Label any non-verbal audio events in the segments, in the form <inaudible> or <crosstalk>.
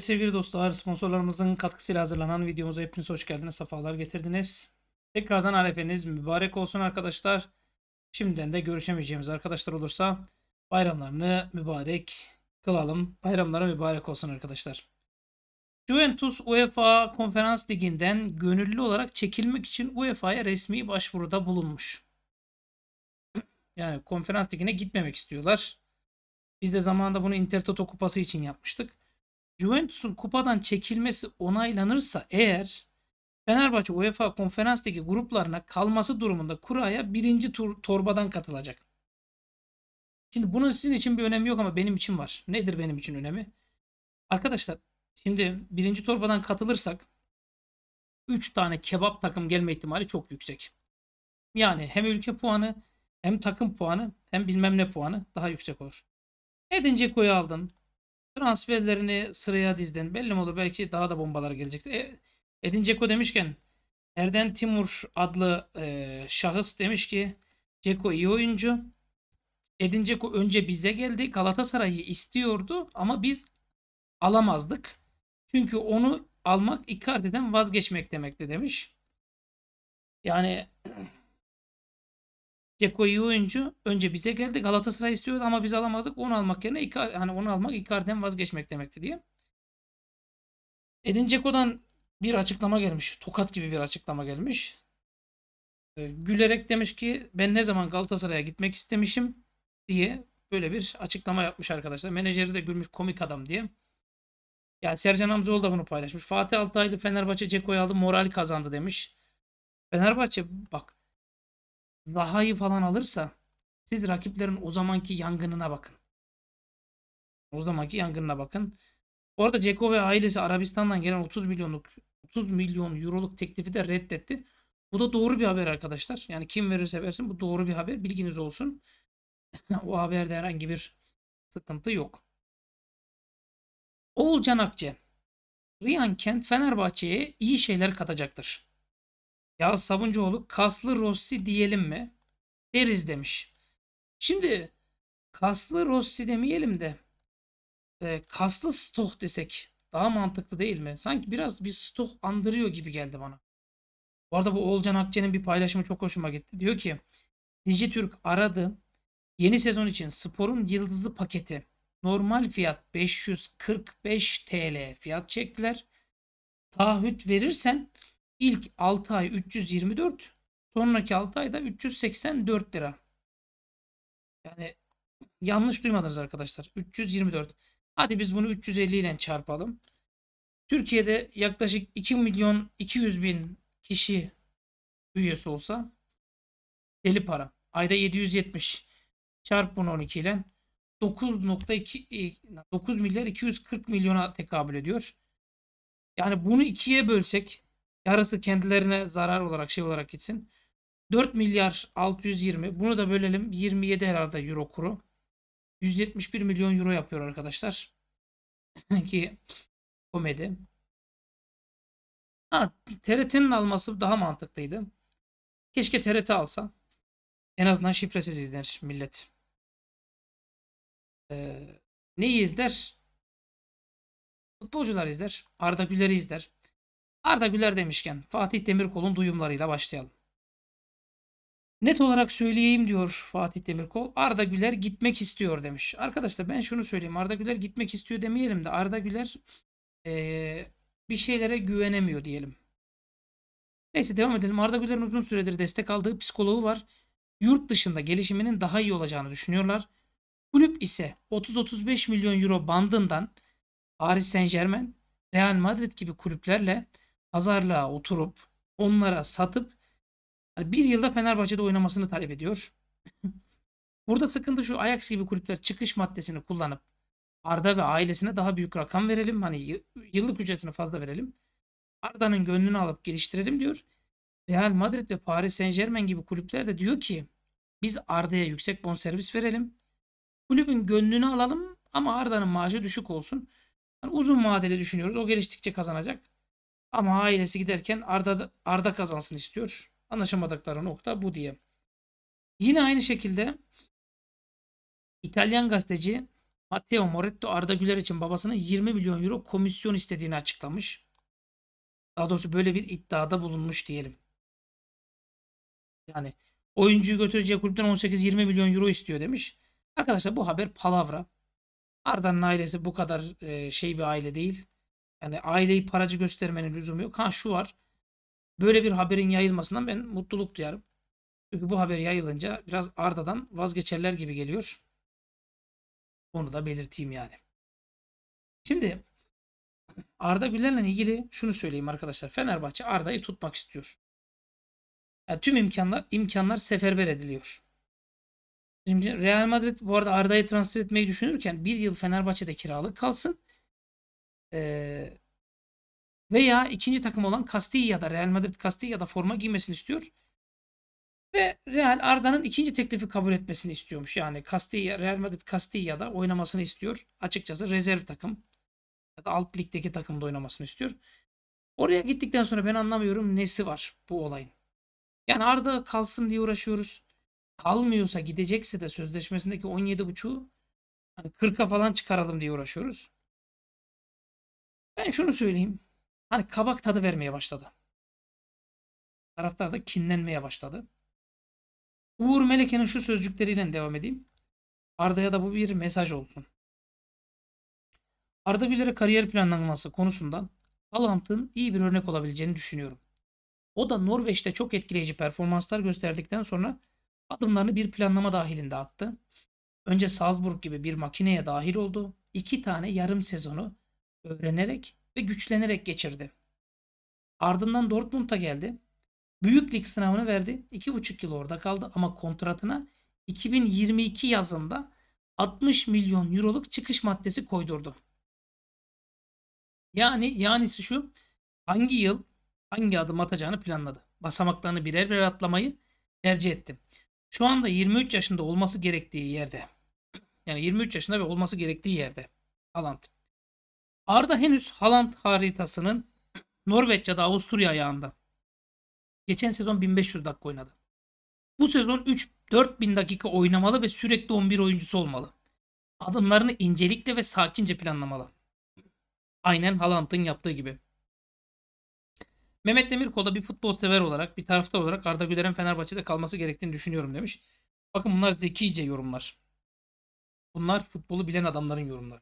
Evet sevgili dostlar sponsorlarımızın katkısıyla hazırlanan videomuza hepiniz hoş geldiniz. Sefalar getirdiniz. Tekrardan arefeniz mübarek olsun arkadaşlar. Şimdiden de görüşemeyeceğimiz arkadaşlar olursa bayramlarını mübarek kılalım. Bayramlara mübarek olsun arkadaşlar. Juventus UEFA Konferans Ligi'nden gönüllü olarak çekilmek için UEFA'ya resmi başvuruda bulunmuş. Yani Konferans Ligi'ne gitmemek istiyorlar. Biz de zamanında bunu Intertoto Kupası için yapmıştık. Juventus'un kupadan çekilmesi onaylanırsa eğer Fenerbahçe UEFA konferanstaki gruplarına kalması durumunda kuraya birinci tur torbadan katılacak. Şimdi bunun sizin için bir önemi yok ama benim için var. Nedir benim için önemi? Arkadaşlar şimdi birinci torbadan katılırsak 3 tane kebap takım gelme ihtimali çok yüksek. Yani hem ülke puanı hem takım puanı hem bilmem ne puanı daha yüksek olur. Edin Ceko'yu aldın transferlerini sıraya dizdin. Belli mi olur belki daha da bombalar gelecekti. E, Edin Ceko demişken Erden Timur adlı e, şahıs demiş ki Ceko iyi oyuncu. Edin Ceko önce bize geldi. Galatasaray'ı istiyordu ama biz alamazdık. Çünkü onu almak Icardi'den vazgeçmek demekti demiş. Yani Ceko iyi oyuncu. Önce bize geldi. Galatasaray istiyordu ama biz alamazdık. Onu almak yerine Icardi, hani onu almak Icardi'den vazgeçmek demekti diye. Edin Ceko'dan bir açıklama gelmiş. Tokat gibi bir açıklama gelmiş. Ee, gülerek demiş ki ben ne zaman Galatasaray'a gitmek istemişim diye böyle bir açıklama yapmış arkadaşlar. Menajeri de gülmüş komik adam diye. Yani Sercan Hamzoğlu da bunu paylaşmış. Fatih Altaylı Fenerbahçe Ceko'yu aldı moral kazandı demiş. Fenerbahçe bak Zaha'yı falan alırsa siz rakiplerin o zamanki yangınına bakın. O zamanki yangınına bakın. Orada Ceko ve ailesi Arabistan'dan gelen 30 milyonluk 30 milyon euroluk teklifi de reddetti. Bu da doğru bir haber arkadaşlar. Yani kim verirse versin bu doğru bir haber. Bilginiz olsun. <laughs> o haberde herhangi bir sıkıntı yok. Oğulcan Akçe. Riyan Kent Fenerbahçe'ye iyi şeyler katacaktır. Ya Sabuncuoğlu kaslı Rossi diyelim mi? Deriz demiş. Şimdi kaslı Rossi demeyelim de e, kaslı Stoh desek daha mantıklı değil mi? Sanki biraz bir Stoh andırıyor gibi geldi bana. Bu arada bu Olcan Akçe'nin bir paylaşımı çok hoşuma gitti. Diyor ki Dijitürk aradı. Yeni sezon için sporun yıldızı paketi normal fiyat 545 TL fiyat çektiler. Taahhüt verirsen İlk 6 ay 324, sonraki 6 ayda 384 lira. Yani yanlış duymadınız arkadaşlar. 324. Hadi biz bunu 350 ile çarpalım. Türkiye'de yaklaşık 2 milyon 200 bin kişi üyesi olsa deli para. Ayda 770 çarp bunu 12 ile 9.2 9 e, milyar 240 milyona tekabül ediyor. Yani bunu ikiye bölsek Yarısı kendilerine zarar olarak şey olarak gitsin. 4 milyar 620 bunu da bölelim 27 herhalde euro kuru. 171 milyon euro yapıyor arkadaşlar. <laughs> Ki komedi. Ha, TRT'nin alması daha mantıklıydı. Keşke TRT alsa. En azından şifresiz izler millet. Ee, neyi izler? Futbolcular izler. Arda Güler'i izler. Arda Güler demişken Fatih Demirkol'un duyumlarıyla başlayalım. Net olarak söyleyeyim diyor Fatih Demirkol. Arda Güler gitmek istiyor demiş. Arkadaşlar ben şunu söyleyeyim. Arda Güler gitmek istiyor demeyelim de Arda Güler ee, bir şeylere güvenemiyor diyelim. Neyse devam edelim. Arda Güler'in uzun süredir destek aldığı psikoloğu var. Yurt dışında gelişiminin daha iyi olacağını düşünüyorlar. Kulüp ise 30-35 milyon euro bandından Paris Saint Germain, Real Madrid gibi kulüplerle pazarlığa oturup onlara satıp yani bir yılda Fenerbahçe'de oynamasını talep ediyor. <laughs> Burada sıkıntı şu Ajax gibi kulüpler çıkış maddesini kullanıp Arda ve ailesine daha büyük rakam verelim. Hani yıllık ücretini fazla verelim. Arda'nın gönlünü alıp geliştirelim diyor. Real Madrid ve Paris Saint Germain gibi kulüpler de diyor ki biz Arda'ya yüksek bonservis verelim. Kulübün gönlünü alalım ama Arda'nın maaşı düşük olsun. Yani uzun vadeli düşünüyoruz. O geliştikçe kazanacak. Ama ailesi giderken Arda, Arda kazansın istiyor. Anlaşamadıkları nokta bu diye. Yine aynı şekilde İtalyan gazeteci Matteo Moretto Arda Güler için babasının 20 milyon euro komisyon istediğini açıklamış. Daha doğrusu böyle bir iddiada bulunmuş diyelim. Yani oyuncuyu götüreceği kulüpten 18-20 milyon euro istiyor demiş. Arkadaşlar bu haber palavra. Arda'nın ailesi bu kadar e, şey bir aile değil. Yani aileyi paracı göstermenin lüzumu yok. Ha şu var. Böyle bir haberin yayılmasından ben mutluluk duyarım. Çünkü bu haber yayılınca biraz Arda'dan vazgeçerler gibi geliyor. Onu da belirteyim yani. Şimdi Arda Güler'le ilgili şunu söyleyeyim arkadaşlar. Fenerbahçe Arda'yı tutmak istiyor. Yani tüm imkanlar imkanlar seferber ediliyor. Şimdi Real Madrid bu arada Arda'yı transfer etmeyi düşünürken bir yıl Fenerbahçe'de kiralık kalsın veya ikinci takım olan da Real Madrid da forma giymesini istiyor. Ve Real Arda'nın ikinci teklifi kabul etmesini istiyormuş. Yani Castilla, Real Madrid da oynamasını istiyor. Açıkçası rezerv takım ya da alt ligdeki takımda oynamasını istiyor. Oraya gittikten sonra ben anlamıyorum nesi var bu olayın. Yani Arda kalsın diye uğraşıyoruz. Kalmıyorsa gidecekse de sözleşmesindeki 17.5'u hani 40'a falan çıkaralım diye uğraşıyoruz. Ben şunu söyleyeyim. Hani kabak tadı vermeye başladı. Taraftar da kinlenmeye başladı. Uğur Meleke'nin şu sözcükleriyle devam edeyim. Arda'ya da bu bir mesaj olsun. Arda Güler'e kariyer planlanması konusunda Haaland'ın iyi bir örnek olabileceğini düşünüyorum. O da Norveç'te çok etkileyici performanslar gösterdikten sonra adımlarını bir planlama dahilinde attı. Önce Salzburg gibi bir makineye dahil oldu. İki tane yarım sezonu öğrenerek ve güçlenerek geçirdi. Ardından Dortmund'a geldi. Büyük lig sınavını verdi. 2,5 yıl orada kaldı ama kontratına 2022 yazında 60 milyon euroluk çıkış maddesi koydurdu. Yani yanisi şu hangi yıl hangi adım atacağını planladı. Basamaklarını birer birer atlamayı tercih etti. Şu anda 23 yaşında olması gerektiği yerde. Yani 23 yaşında ve olması gerektiği yerde. alantı. Arda henüz Haaland haritasının Norveç ya da Avusturya ayağında. Geçen sezon 1500 dakika oynadı. Bu sezon 3-4000 dakika oynamalı ve sürekli 11 oyuncusu olmalı. Adımlarını incelikle ve sakince planlamalı. Aynen Haaland'ın yaptığı gibi. Mehmet Demirkol da bir futbol sever olarak, bir taraftar olarak Arda Güler'in Fenerbahçe'de kalması gerektiğini düşünüyorum demiş. Bakın bunlar zekice yorumlar. Bunlar futbolu bilen adamların yorumları.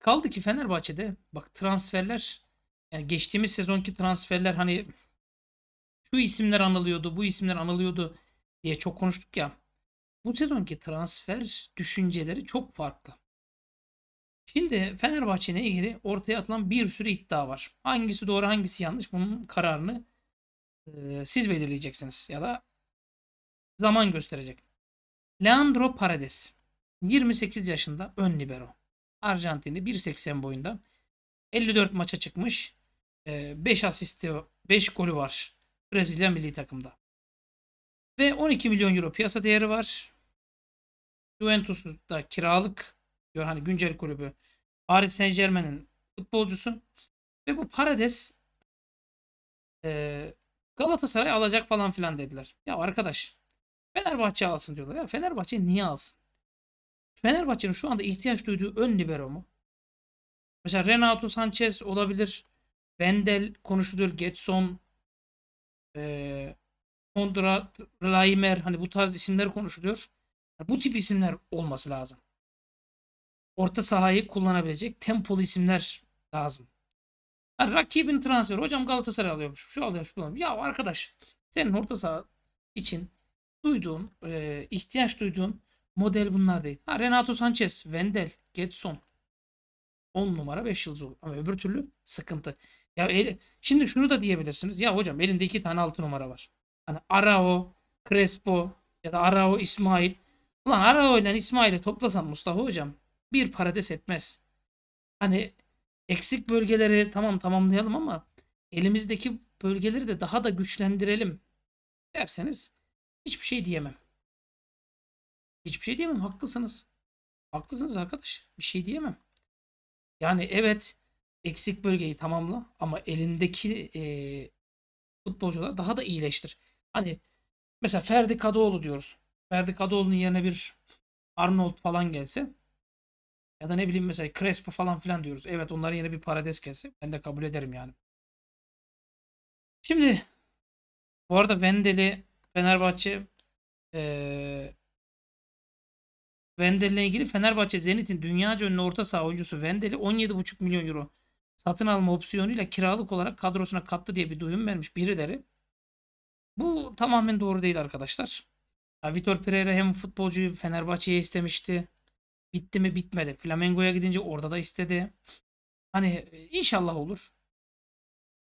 Kaldı ki Fenerbahçe'de bak transferler yani geçtiğimiz sezonki transferler hani şu isimler anılıyordu, bu isimler anılıyordu diye çok konuştuk ya. Bu sezonki transfer düşünceleri çok farklı. Şimdi Fenerbahçe'ne ilgili ortaya atılan bir sürü iddia var. Hangisi doğru hangisi yanlış bunun kararını e, siz belirleyeceksiniz ya da zaman gösterecek. Leandro Paredes 28 yaşında ön libero. Arjantinli 1.80 boyunda. 54 maça çıkmış. 5 asisti, 5 golü var Brezilya milli takımda. Ve 12 milyon euro piyasa değeri var. Juventus'ta kiralık diyor hani güncel kulübü Paris Saint Germain'in futbolcusu. Ve bu Parades e, Galatasaray alacak falan filan dediler. Ya arkadaş Fenerbahçe alsın diyorlar. Ya Fenerbahçe niye alsın? Fenerbahçe'nin şu anda ihtiyaç duyduğu ön libero mu? Mesela Renato Sanchez olabilir. Bendel konuşulur. Getson. E, Kondrat, Laimer. Hani bu tarz isimler konuşuluyor. Yani bu tip isimler olması lazım. Orta sahayı kullanabilecek tempolu isimler lazım. Yani rakibin transferi. Hocam Galatasaray alıyormuş. Şu alıyormuş. Bu alıyormuş. Ya arkadaş senin orta saha için duyduğun, e, ihtiyaç duyduğun Model bunlar değil. Ha, Renato Sanchez, Vendel, Getson. 10 numara 5 yıldız olur. Ama öbür türlü sıkıntı. Ya el, şimdi şunu da diyebilirsiniz. Ya hocam elinde 2 tane 6 numara var. Hani Arao, Crespo ya da Arao, İsmail. Ulan Arao ile İsmail'i toplasan Mustafa hocam bir parades etmez. Hani eksik bölgeleri tamam tamamlayalım ama elimizdeki bölgeleri de daha da güçlendirelim derseniz hiçbir şey diyemem. Hiçbir şey diyemem. Haklısınız. Haklısınız arkadaş. Bir şey diyemem. Yani evet eksik bölgeyi tamamla ama elindeki e, futbolcular daha da iyileştir. Hani mesela Ferdi Kadıoğlu diyoruz. Ferdi Kadıoğlu'nun yerine bir Arnold falan gelse ya da ne bileyim mesela Crespo falan filan diyoruz. Evet onların yerine bir Parades gelse ben de kabul ederim yani. Şimdi bu arada Vendel'i Fenerbahçe ee, Vendel'le ilgili Fenerbahçe Zenit'in dünyaca ünlü orta saha oyuncusu Vendel'i 17,5 milyon euro satın alma opsiyonuyla kiralık olarak kadrosuna kattı diye bir duyum vermiş birileri. Bu tamamen doğru değil arkadaşlar. Ya Vitor Pereira hem futbolcuyu Fenerbahçe'ye istemişti. Bitti mi bitmedi. Flamengo'ya gidince orada da istedi. Hani e, inşallah olur.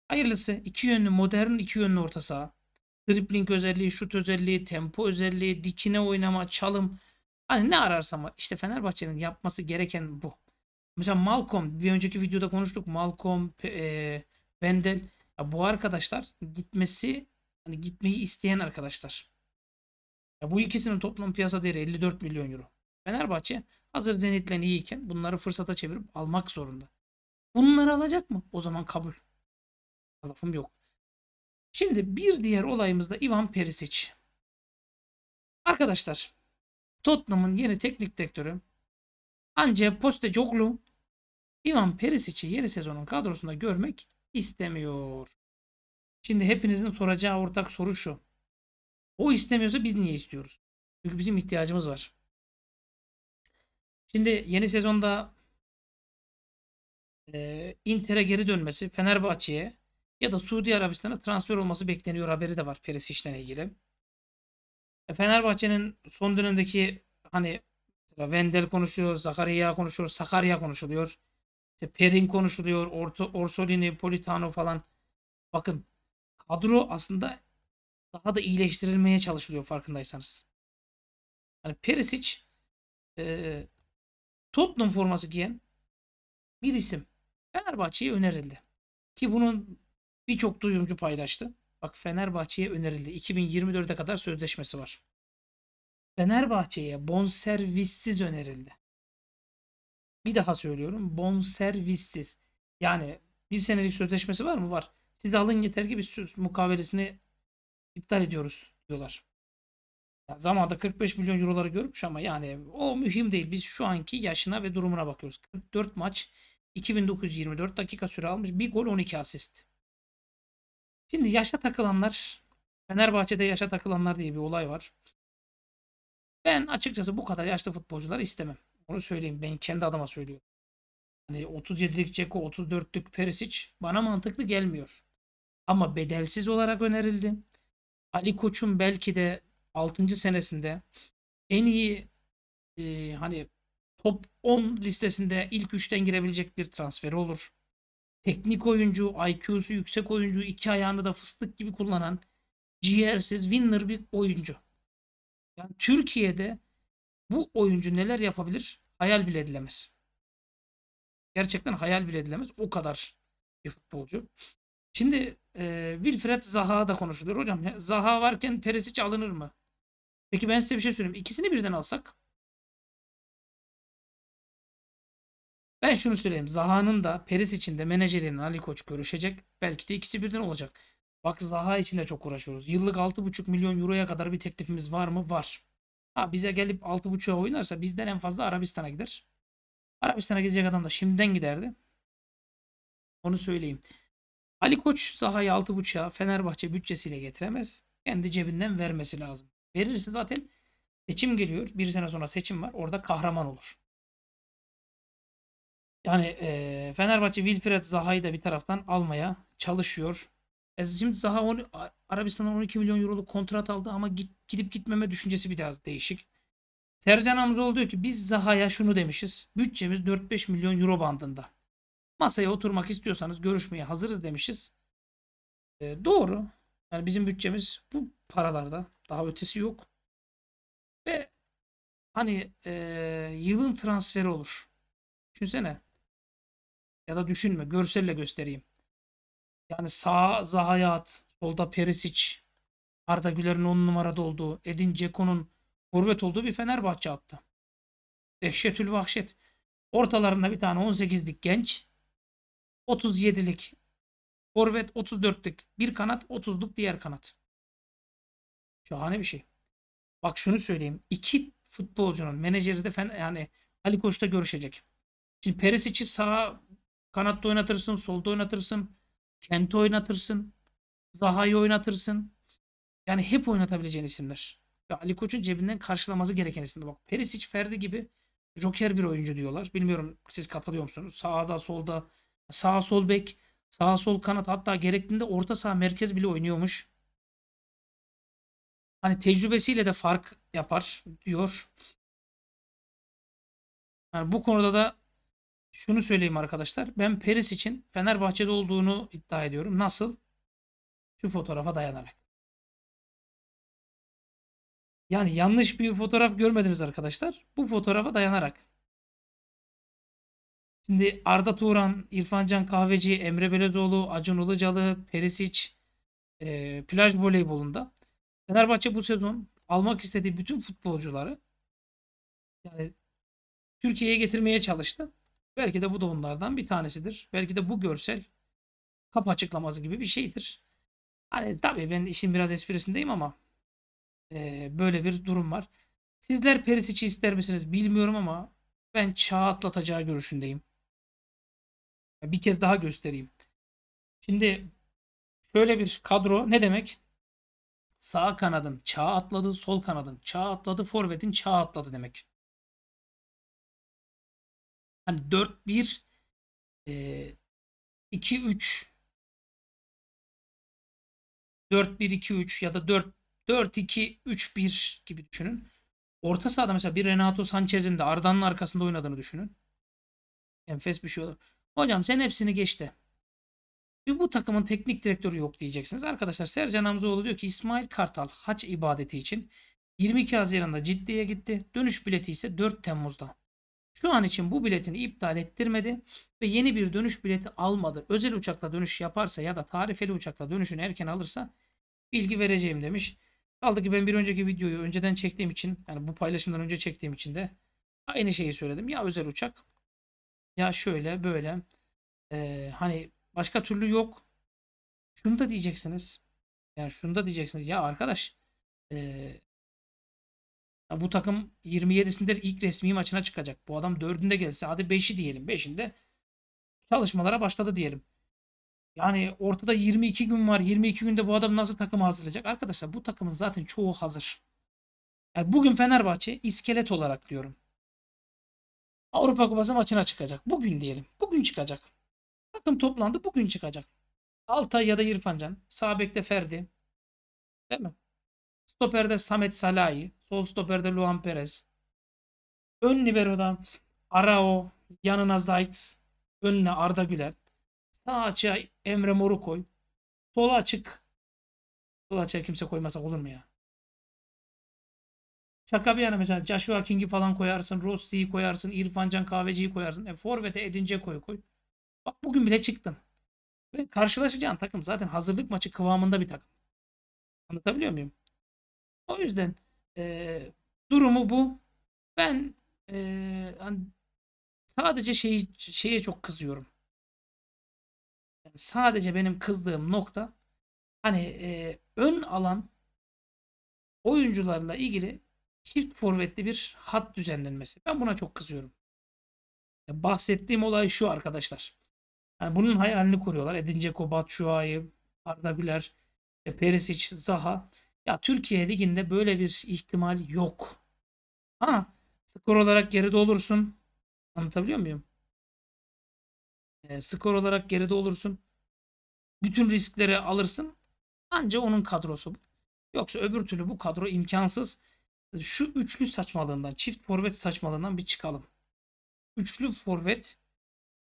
Hayırlısı iki yönlü modern iki yönlü orta saha. Dribbling özelliği, şut özelliği, tempo özelliği, dikine oynama, çalım. Hani ne ararsam var. İşte Fenerbahçe'nin yapması gereken bu. Mesela Malcolm bir önceki videoda konuştuk. Malcolm, e, Wendel bu arkadaşlar gitmesi hani gitmeyi isteyen arkadaşlar. Ya bu ikisinin toplam piyasa değeri 54 milyon euro. Fenerbahçe hazır Zenit'le iyiyken bunları fırsata çevirip almak zorunda. Bunları alacak mı? O zaman kabul. Lafım yok. Şimdi bir diğer olayımız da Ivan Perisic. Arkadaşlar Tottenham'ın yeni teknik direktörü Ange Postecoglou Ivan Perisic'i yeni sezonun kadrosunda görmek istemiyor. Şimdi hepinizin soracağı ortak soru şu. O istemiyorsa biz niye istiyoruz? Çünkü bizim ihtiyacımız var. Şimdi yeni sezonda e, Inter'e geri dönmesi, Fenerbahçe'ye ya da Suudi Arabistan'a transfer olması bekleniyor haberi de var Perisic'le ilgili. E, Fenerbahçe'nin son dönemdeki hani Vendel konuşuyor, Zakaria konuşuyor, Sakarya konuşuluyor. İşte Perin konuşuluyor, Orto, Orsolini, Politano falan. Bakın kadro aslında daha da iyileştirilmeye çalışılıyor farkındaysanız. Yani Perisic e, Tottenham forması giyen bir isim Fenerbahçe'ye önerildi. Ki bunun birçok duyumcu paylaştı. Bak Fenerbahçe'ye önerildi. 2024'e kadar sözleşmesi var. Fenerbahçe'ye bonservissiz önerildi. Bir daha söylüyorum. Bonservissiz. Yani bir senelik sözleşmesi var mı? Var. Siz alın yeter ki biz mukavelesini iptal ediyoruz diyorlar. Ya zamanda 45 milyon euroları görmüş ama yani o mühim değil. Biz şu anki yaşına ve durumuna bakıyoruz. 44 maç 2924 dakika süre almış. Bir gol 12 asist. Şimdi yaşa takılanlar, Fenerbahçe'de yaşa takılanlar diye bir olay var. Ben açıkçası bu kadar yaşlı futbolcular istemem. Onu söyleyeyim. Ben kendi adıma söylüyorum. Hani 37'lik Ceko, 34'lük Perisic bana mantıklı gelmiyor. Ama bedelsiz olarak önerildi. Ali Koç'un belki de 6. senesinde en iyi e, hani top 10 listesinde ilk 3'ten girebilecek bir transferi olur teknik oyuncu, IQ'su yüksek oyuncu, iki ayağını da fıstık gibi kullanan ciğersiz winner bir oyuncu. Yani Türkiye'de bu oyuncu neler yapabilir? Hayal bile edilemez. Gerçekten hayal bile edilemez. O kadar bir futbolcu. Şimdi e, Wilfred Zaha da konuşuluyor. Hocam Zaha varken Perisic alınır mı? Peki ben size bir şey söyleyeyim. İkisini birden alsak Ben şunu söyleyeyim. Zaha'nın da Paris için de menajerinin Ali Koç görüşecek. Belki de ikisi birden olacak. Bak Zaha için de çok uğraşıyoruz. Yıllık 6,5 milyon euroya kadar bir teklifimiz var mı? Var. Ha bize gelip 6,5'a oynarsa bizden en fazla Arabistan'a gider. Arabistan'a gidecek adam da şimdiden giderdi. Onu söyleyeyim. Ali Koç Zaha'yı 6,5'a Fenerbahçe bütçesiyle getiremez. Kendi cebinden vermesi lazım. Verirse zaten seçim geliyor. Bir sene sonra seçim var. Orada kahraman olur. Yani e, Fenerbahçe Wilfred Zaha'yı da bir taraftan almaya çalışıyor. E şimdi Zaha on, Arabistan'dan 12 milyon euroluk kontrat aldı ama git, gidip gitmeme düşüncesi biraz değişik. Sercan Hamzoğlu diyor ki biz Zaha'ya şunu demişiz. Bütçemiz 4-5 milyon euro bandında. Masaya oturmak istiyorsanız görüşmeye hazırız demişiz. E, doğru. Yani bizim bütçemiz bu paralarda. Daha ötesi yok. Ve hani e, yılın transferi olur. Düşünsene. Ya da düşünme. Görselle göstereyim. Yani sağ Zaha'ya Solda Perisic. Arda Güler'in 10 numarada olduğu. Edin Ceko'nun forvet olduğu bir Fenerbahçe attı. Dehşetül vahşet. Ortalarında bir tane 18'lik genç. 37'lik forvet 34'lük bir kanat 30'luk diğer kanat. Şahane bir şey. Bak şunu söyleyeyim. İki futbolcunun menajeri de fen, yani Ali Koç'ta görüşecek. Şimdi Perisic'i sağa Kanatta oynatırsın, solda oynatırsın, Kent'i oynatırsın, Zaha'yı oynatırsın. Yani hep oynatabileceğin isimler. Ve Ali Koç'un cebinden karşılaması gereken isimler. Bak Perisic, Ferdi gibi joker bir oyuncu diyorlar. Bilmiyorum siz katılıyor musunuz? Sağda, solda, sağ sol bek, sağ sol kanat hatta gerektiğinde orta sağ merkez bile oynuyormuş. Hani tecrübesiyle de fark yapar diyor. Yani bu konuda da şunu söyleyeyim arkadaşlar. Ben Peris için Fenerbahçe'de olduğunu iddia ediyorum. Nasıl? Şu fotoğrafa dayanarak. Yani yanlış bir fotoğraf görmediniz arkadaşlar. Bu fotoğrafa dayanarak. Şimdi Arda Turan, İrfan Can Kahveci, Emre Belezoğlu, Acun Ilıcalı, Perisic e, plaj voleybolunda. Fenerbahçe bu sezon almak istediği bütün futbolcuları yani Türkiye'ye getirmeye çalıştı. Belki de bu da onlardan bir tanesidir. Belki de bu görsel kap açıklaması gibi bir şeydir. Hani tabii ben işin biraz esprisindeyim ama e, böyle bir durum var. Sizler Perisic'i ister misiniz bilmiyorum ama ben çağ atlatacağı görüşündeyim. Bir kez daha göstereyim. Şimdi şöyle bir kadro ne demek? Sağ kanadın çağ atladı, sol kanadın çağ atladı, forvetin çağ atladı demek. Hani 4 1 e, 2 3 4 1 2 3 ya da 4 4 2 3 1 gibi düşünün. Orta sahada mesela bir Renato Sanchez'in de Arda'nın arkasında oynadığını düşünün. Enfes bir şey olur. Hocam sen hepsini geçti. Ve bu takımın teknik direktörü yok diyeceksiniz. Arkadaşlar Sercan Hamzoğlu diyor ki İsmail Kartal haç ibadeti için 22 Haziran'da ciddiye gitti. Dönüş bileti ise 4 Temmuz'da. Şu an için bu biletini iptal ettirmedi ve yeni bir dönüş bileti almadı. Özel uçakla dönüş yaparsa ya da tarifeli uçakla dönüşünü erken alırsa bilgi vereceğim demiş. Kaldı ki ben bir önceki videoyu önceden çektiğim için yani bu paylaşımdan önce çektiğim için de aynı şeyi söyledim. Ya özel uçak ya şöyle böyle ee, hani başka türlü yok. Şunu da diyeceksiniz. Yani şunu da diyeceksiniz ya arkadaş ee, ya bu takım 27'sinde ilk resmi maçına çıkacak. Bu adam 4'ünde gelse hadi 5'i diyelim. 5'inde çalışmalara başladı diyelim. Yani ortada 22 gün var. 22 günde bu adam nasıl takım hazırlayacak? Arkadaşlar bu takımın zaten çoğu hazır. Yani bugün Fenerbahçe iskelet olarak diyorum. Avrupa Kupası maçına çıkacak. Bugün diyelim. Bugün çıkacak. Takım toplandı bugün çıkacak. Altay ya da İrfancan. Sağ bekte Ferdi. Değil mi? Stoper'de Samet Salahi. Sol stoperde Luan Perez. Ön libero'da Arao, yanına Zayt, önüne Arda Güler. Sağ açığa Emre Mor'u koy. sol açık. sol açığa kimse koymasak olur mu ya? Şaka bir yana mesela Joshua King'i falan koyarsın. Rossi'yi koyarsın. İrfancan Kahveci'yi koyarsın. E, Forvet'e Edince koy koy. Bak bugün bile çıktın. Ve karşılaşacağın takım zaten hazırlık maçı kıvamında bir takım. Anlatabiliyor muyum? O yüzden e, durumu bu. Ben e, sadece şeyi, şeye çok kızıyorum. Yani sadece benim kızdığım nokta hani e, ön alan oyuncularla ilgili çift forvetli bir hat düzenlenmesi. Ben buna çok kızıyorum. Ya bahsettiğim olay şu arkadaşlar. Yani bunun hayalini kuruyorlar. Edin Dzeko, Batshuayi, Arda Güler, e, Perisic, Zaha. Ya Türkiye Ligi'nde böyle bir ihtimal yok. Ama skor olarak geride olursun. Anlatabiliyor muyum? E, skor olarak geride olursun. Bütün riskleri alırsın. Anca onun kadrosu bu. Yoksa öbür türlü bu kadro imkansız. Şu üçlü saçmalığından, çift forvet saçmalığından bir çıkalım. Üçlü forvet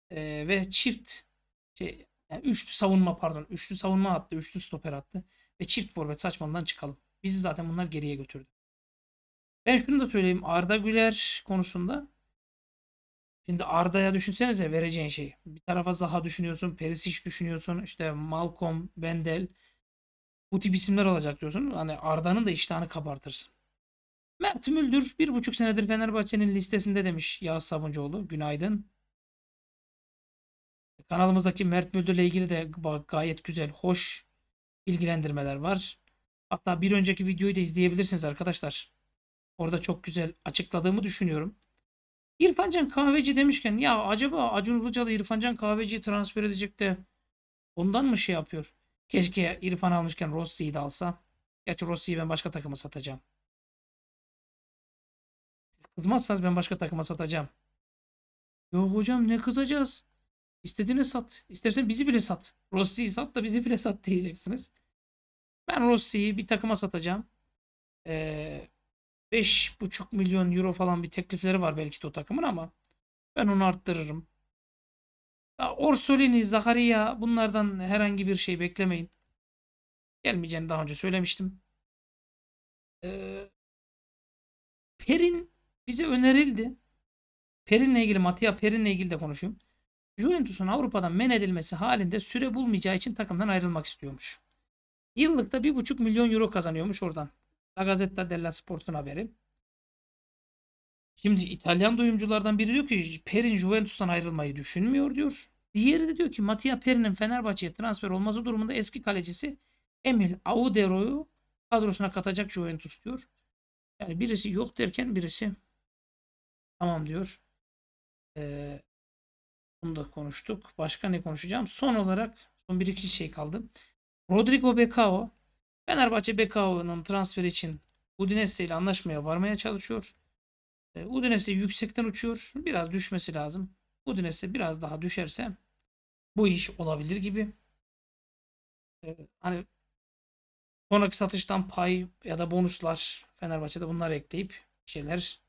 e, ve çift şey, yani üçlü savunma pardon. Üçlü savunma attı. Üçlü stoper attı ve çift forvet saçmalığından çıkalım. Bizi zaten bunlar geriye götürdü. Ben şunu da söyleyeyim Arda Güler konusunda. Şimdi Arda'ya düşünsenize vereceğin şeyi. Bir tarafa Zaha düşünüyorsun, Perisic düşünüyorsun, işte Malcolm, Bendel, Bu tip isimler olacak diyorsun. Hani Arda'nın da iştahını kabartırsın. Mert Müldür bir buçuk senedir Fenerbahçe'nin listesinde demiş Yağız Sabuncuoğlu. Günaydın. Kanalımızdaki Mert Müldür'le ilgili de gayet güzel, hoş bilgilendirmeler var. Hatta bir önceki videoyu da izleyebilirsiniz arkadaşlar. Orada çok güzel açıkladığımı düşünüyorum. İrfancan Kahveci demişken ya acaba Acun Ilıcalı İrfancan Kahveci'yi transfer edecek de ondan mı şey yapıyor? Keşke İrfan almışken Rossi'yi de alsa. Gerçi Rossi'yi ben başka takıma satacağım. Siz kızmazsanız ben başka takıma satacağım. Yok hocam ne kızacağız? İstediğine sat. İstersen bizi bile sat. Rossi'yi sat da bizi bile sat diyeceksiniz. Ben Rossi'yi bir takıma satacağım. Ee, 5,5 milyon euro falan bir teklifleri var belki de o takımın ama ben onu arttırırım. Ya Orsolini, Zakaria bunlardan herhangi bir şey beklemeyin. Gelmeyeceğini daha önce söylemiştim. Ee, Perin bize önerildi. Perin'le ilgili, Matia Perin'le ilgili de konuşayım. Juventus'un Avrupa'dan men edilmesi halinde süre bulmayacağı için takımdan ayrılmak istiyormuş. Yıllıkta 1,5 milyon euro kazanıyormuş oradan. La Gazzetta della Sport'un haberi. Şimdi İtalyan duyumculardan biri diyor ki Perin Juventus'tan ayrılmayı düşünmüyor diyor. Diğeri de diyor ki Matia Perin'in Fenerbahçe'ye transfer olması durumunda eski kalecisi Emil Audero'yu kadrosuna katacak Juventus diyor. Yani birisi yok derken birisi tamam diyor. Ee, bunu da konuştuk. Başka ne konuşacağım? Son olarak son bir iki şey kaldı. Rodrigo Becao. Fenerbahçe Becao'nun transferi için Udinese ile anlaşmaya varmaya çalışıyor. E, Udinese yüksekten uçuyor. Biraz düşmesi lazım. Udinese biraz daha düşerse bu iş olabilir gibi. E, hani sonraki satıştan pay ya da bonuslar Fenerbahçe'de bunları ekleyip şeyler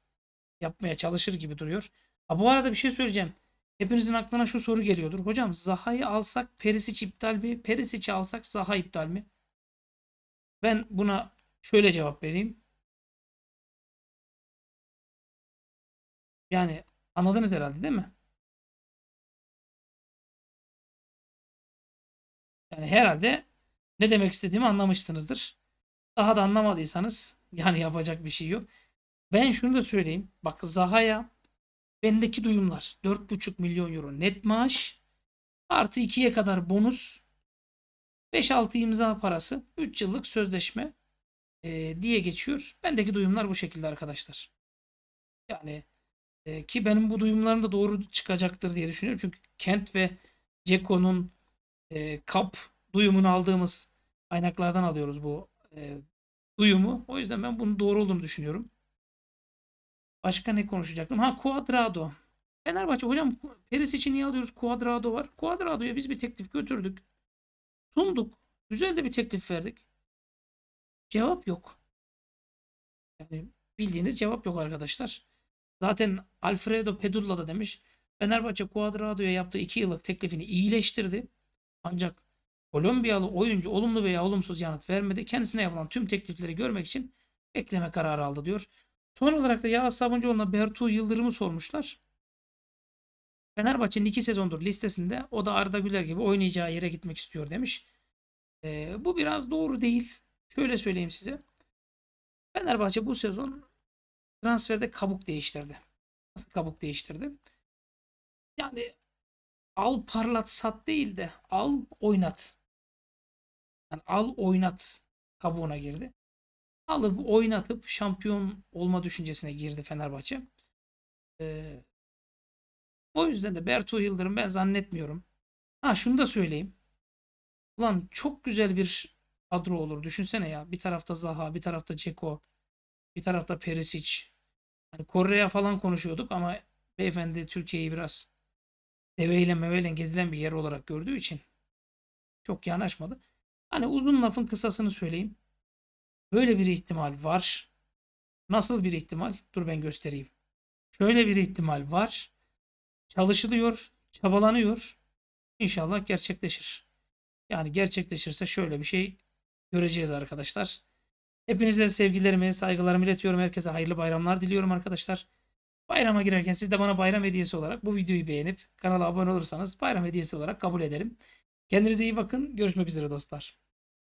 yapmaya çalışır gibi duruyor. Ha bu arada bir şey söyleyeceğim. Hepinizin aklına şu soru geliyordur. Hocam Zaha'yı alsak Perisic iptal mi? Perisic'i alsak Zaha iptal mi? Ben buna şöyle cevap vereyim. Yani anladınız herhalde değil mi? Yani herhalde ne demek istediğimi anlamışsınızdır. Daha da anlamadıysanız yani yapacak bir şey yok. Ben şunu da söyleyeyim. Bak Zaha'ya Bendeki duyumlar 4,5 milyon euro net maaş. Artı 2'ye kadar bonus. 5-6 imza parası. 3 yıllık sözleşme e, diye geçiyor. Bendeki duyumlar bu şekilde arkadaşlar. Yani e, ki benim bu duyumlarım da doğru çıkacaktır diye düşünüyorum. Çünkü Kent ve Ceko'nun e, kap duyumunu aldığımız kaynaklardan alıyoruz bu e, duyumu. O yüzden ben bunun doğru olduğunu düşünüyorum. Başka ne konuşacaktım? Ha Cuadrado. Fenerbahçe hocam Peris için niye alıyoruz? Cuadrado var. Cuadrado'ya biz bir teklif götürdük. Sunduk. Güzel de bir teklif verdik. Cevap yok. Yani bildiğiniz cevap yok arkadaşlar. Zaten Alfredo Pedulla da demiş. Fenerbahçe Cuadrado'ya yaptığı 2 yıllık teklifini iyileştirdi. Ancak Kolombiyalı oyuncu olumlu veya olumsuz yanıt vermedi. Kendisine yapılan tüm teklifleri görmek için ekleme kararı aldı diyor. Son olarak da Yağız Sabuncuoğlu'na Bertu Yıldırım'ı sormuşlar. Fenerbahçe'nin iki sezondur listesinde o da Arda Güler gibi oynayacağı yere gitmek istiyor demiş. E, bu biraz doğru değil. Şöyle söyleyeyim size. Fenerbahçe bu sezon transferde kabuk değiştirdi. Nasıl kabuk değiştirdi? Yani al parlat sat değil de al oynat. Yani al oynat kabuğuna girdi alıp oynatıp şampiyon olma düşüncesine girdi Fenerbahçe. Ee, o yüzden de Bertu Yıldırım ben zannetmiyorum. Ha şunu da söyleyeyim. Ulan çok güzel bir kadro olur. Düşünsene ya. Bir tarafta Zaha, bir tarafta Ceko, bir tarafta Perisic. Hani Kore'ye falan konuşuyorduk ama beyefendi Türkiye'yi biraz deveyle meveyle gezilen bir yer olarak gördüğü için çok yanaşmadı. Hani uzun lafın kısasını söyleyeyim. Böyle bir ihtimal var. Nasıl bir ihtimal? Dur ben göstereyim. Şöyle bir ihtimal var. Çalışılıyor, çabalanıyor. İnşallah gerçekleşir. Yani gerçekleşirse şöyle bir şey göreceğiz arkadaşlar. Hepinize sevgilerimi, saygılarımı iletiyorum. Herkese hayırlı bayramlar diliyorum arkadaşlar. Bayrama girerken siz de bana bayram hediyesi olarak bu videoyu beğenip kanala abone olursanız bayram hediyesi olarak kabul ederim. Kendinize iyi bakın. Görüşmek üzere dostlar.